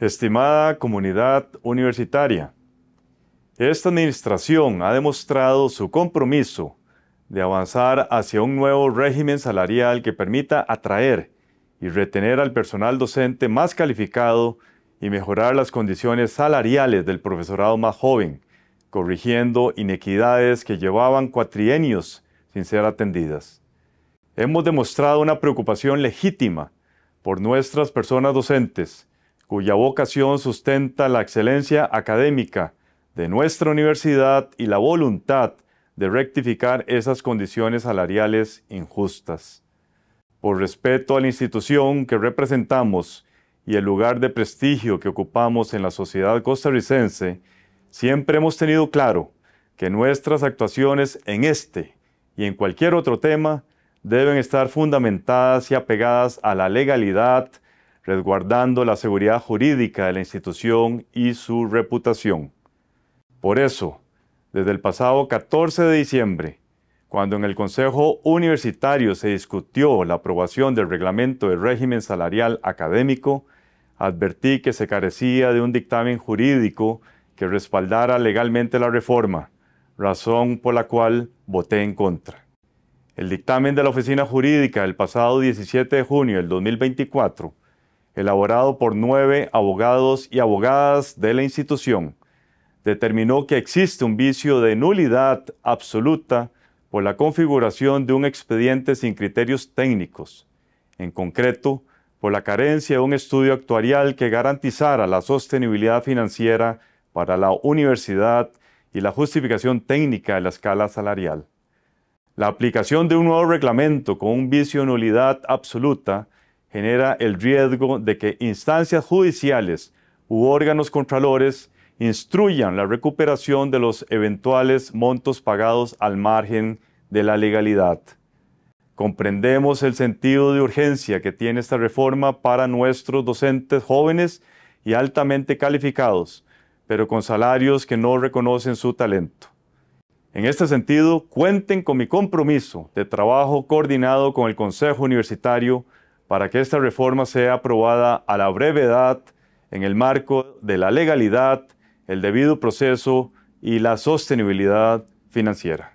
Estimada comunidad universitaria, esta administración ha demostrado su compromiso de avanzar hacia un nuevo régimen salarial que permita atraer y retener al personal docente más calificado y mejorar las condiciones salariales del profesorado más joven, corrigiendo inequidades que llevaban cuatrienios sin ser atendidas. Hemos demostrado una preocupación legítima por nuestras personas docentes, cuya vocación sustenta la excelencia académica de nuestra universidad y la voluntad de rectificar esas condiciones salariales injustas. Por respeto a la institución que representamos y el lugar de prestigio que ocupamos en la sociedad costarricense, siempre hemos tenido claro que nuestras actuaciones en este y en cualquier otro tema deben estar fundamentadas y apegadas a la legalidad, resguardando la seguridad jurídica de la institución y su reputación. Por eso, desde el pasado 14 de diciembre, cuando en el Consejo Universitario se discutió la aprobación del reglamento del régimen salarial académico, advertí que se carecía de un dictamen jurídico que respaldara legalmente la reforma, razón por la cual voté en contra. El dictamen de la Oficina Jurídica del pasado 17 de junio del 2024 elaborado por nueve abogados y abogadas de la institución, determinó que existe un vicio de nulidad absoluta por la configuración de un expediente sin criterios técnicos, en concreto, por la carencia de un estudio actuarial que garantizara la sostenibilidad financiera para la universidad y la justificación técnica de la escala salarial. La aplicación de un nuevo reglamento con un vicio de nulidad absoluta genera el riesgo de que instancias judiciales u órganos contralores instruyan la recuperación de los eventuales montos pagados al margen de la legalidad. Comprendemos el sentido de urgencia que tiene esta reforma para nuestros docentes jóvenes y altamente calificados, pero con salarios que no reconocen su talento. En este sentido, cuenten con mi compromiso de trabajo coordinado con el Consejo Universitario para que esta reforma sea aprobada a la brevedad en el marco de la legalidad, el debido proceso y la sostenibilidad financiera.